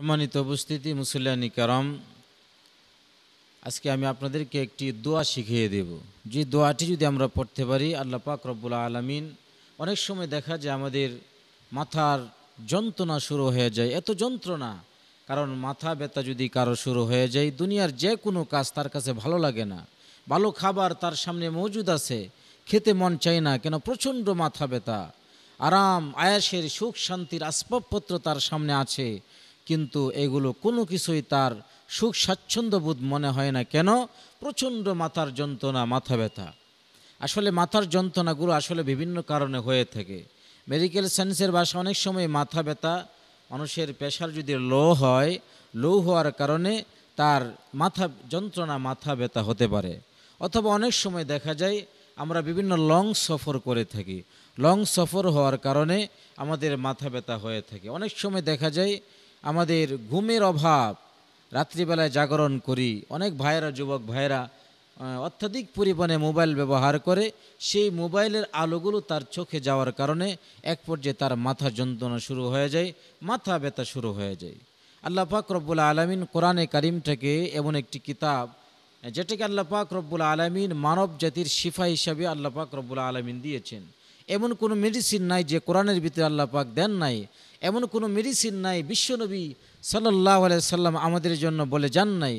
সম্মানিত উপস্থিতি মুসুল্লানি কারম আজকে আমি আপনাদেরকে একটি দোয়া শিখিয়ে দেব যে দোয়াটি যদি আমরা পড়তে পারি আল্লাহ পাক রব্বুল্লা আলমিন অনেক সময় দেখা যায় আমাদের মাথার যন্ত্রণা শুরু হয়ে যায় এত যন্ত্রণা কারণ মাথা ব্যথা যদি কারো শুরু হয়ে যায় দুনিয়ার যে কোনো কাজ তার কাছে ভালো লাগে না ভালো খাবার তার সামনে মজুদ আছে খেতে মন চায় না কেন প্রচণ্ড মাথা ব্যথা আরাম আয়াসের সুখ শান্তির আসবাবপত্র তার সামনে আছে কিন্তু এগুলো কোনো কিছুই তার সুখ স্বাচ্ছন্দ্যবোধ মনে হয় না কেন প্রচণ্ড মাথার যন্ত্রণা মাথা ব্যথা আসলে মাথার যন্ত্রণাগুলো আসলে বিভিন্ন কারণে হয়ে থাকে মেডিকেল সায়েন্সের ভাষা অনেক সময় মাথা ব্যথা মানুষের প্রেশার যদি লো হয় লো হওয়ার কারণে তার মাথা যন্ত্রণা মাথা ব্যথা হতে পারে অথবা অনেক সময় দেখা যায় আমরা বিভিন্ন লং সফর করে থাকি লং সফর হওয়ার কারণে আমাদের মাথা ব্যথা হয়ে থাকে অনেক সময় দেখা যায় আমাদের ঘুমের অভাব রাত্রিবেলায় জাগরণ করি অনেক ভাইয়েরা যুবক ভাইয়েরা অত্যাধিক পরিমাণে মোবাইল ব্যবহার করে সেই মোবাইলের আলোগুলো তার চোখে যাওয়ার কারণে এক পর্যায়ে তার মাথা যন্ত্রণা শুরু হয়ে যায় মাথা ব্যথা শুরু হয়ে যায় আল্লাহ পাক রব্বুল আলমিন কোরআনে কারিমটাকে এমন একটি কিতাব যেটাকে আল্লাহ পাক রব্বুল আলমিন মানব জাতির শিফা হিসাবে আল্লাহ পাক রব্বুল আলমিন দিয়েছেন এমন কোনো মেডিসিন নাই যে কোরআনের ভিতরে আল্লাহ পাক দেন নাই এমন কোনো মেডিসিন নাই বিশ্বনবী সাল্লাহ সাল্লাম আমাদের জন্য বলে যান নাই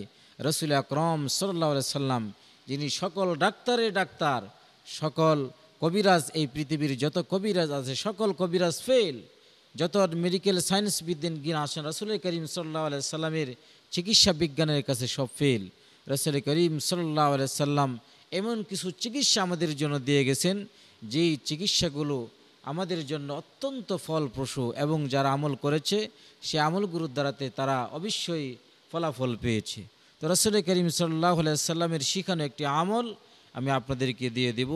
রসুল আকরম সাল্লাহ সাল্লাম যিনি সকল ডাক্তারে ডাক্তার সকল কবিরাজ এই পৃথিবীর যত কবিরাজ আছে সকল কবিরাজ ফেল যত মেডিকেল সায়েন্স বিদ্যান গিন আসেন রসুল করিম সাল্লাহ সাল্লামের চিকিৎসা বিজ্ঞানের কাছে সব ফেল রসুল করিম সাল্লাহ সাল্লাম এমন কিছু চিকিৎসা আমাদের জন্য দিয়ে গেছেন যেই চিকিৎসাগুলো আমাদের জন্য অত্যন্ত ফলপ্রসূ এবং যারা আমল করেছে সে আমলগুলোর দ্বারাতে তারা অবশ্যই ফলাফল পেয়েছে তো রসুল করিম সাল্লাহ সাল্লামের শিখানো একটি আমল আমি আপনাদেরকে দিয়ে দিব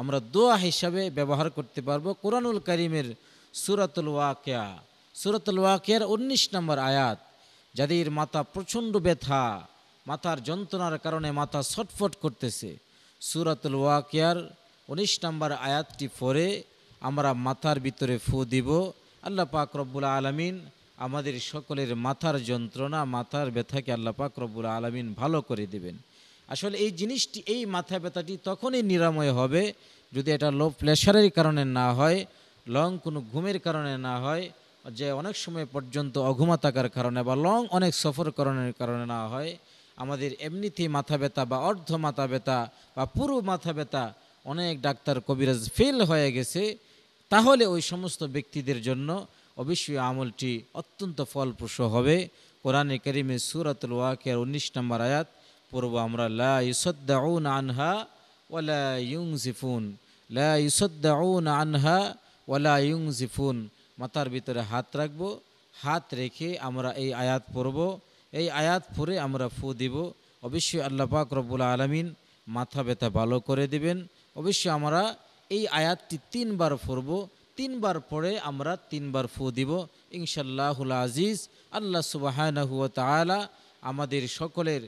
আমরা দোয়া হিসাবে ব্যবহার করতে পারবো কোরআনুল করিমের সুরাতুল ওয়াকিয়া সুরাতুল ওয়াকিয়ার উনিশ নম্বর আয়াত যাদের মাথা প্রচণ্ড ব্যথা মাথার যন্ত্রণার কারণে মাথা ছটফট করতেছে সুরাতুল ওয়াকিয়ার উনিশ নম্বর আয়াতটি পরে আমরা মাথার ভিতরে ফু দিব আল্লাহ পাক রব্বুল আলমিন আমাদের সকলের মাথার যন্ত্রণা মাথার ব্যথাকে আল্লাহ পাক রব্বুল আলমিন ভালো করে দিবেন আসলে এই জিনিসটি এই মাথা ব্যথাটি তখনই নিরাময় হবে যদি এটা লো প্রেশারের কারণে না হয় লং কোনো ঘুমের কারণে না হয় যে অনেক সময় পর্যন্ত অঘুমা থাকার কারণে বা লং অনেক সফর করণের কারণে না হয় আমাদের এমনিতেই মাথা ব্যথা বা অর্ধ মাথা ব্যথা বা পুরো মাথা ব্যথা অনেক ডাক্তার কবিরাজ ফেল হয়ে গেছে তাহলে ওই সমস্ত ব্যক্তিদের জন্য অবশ্যই আমলটি অত্যন্ত ফলপ্রসূ হবে কোরআনে করিমে সুরাতুল ওয়াকের উনিশ নম্বর আয়াত পূর্ব আমরা লা ইউসদ্দাউন আনহা ওয়ালা ইউংজিফুন লা ইউসদ্দাউন আনহা ওয়ালা জিফুন মাথার ভিতরে হাত রাখবো হাত রেখে আমরা এই আয়াত পড়ব এই আয়াত পড়ে আমরা ফু দিব অবশ্যই আল্লাহ পাক রব্বুল আলমিন মাথা ব্যথা ভালো করে দিবেন অবশ্যই আমরা এই আয়াতটি তিনবার ফুরব তিনবার পরে আমরা তিনবার ফু দিব ইনশাল্লাহুল আজিজ আল্লাহ সুবাহানহুয়া তালা আমাদের সকলের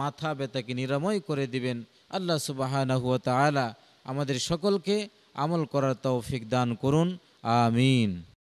মাথা ব্যথাকে নিরাময় করে দিবেন আল্লাহ সুবাহানহুয়া তালা আমাদের সকলকে আমল করার তৌফিক দান করুন আমিন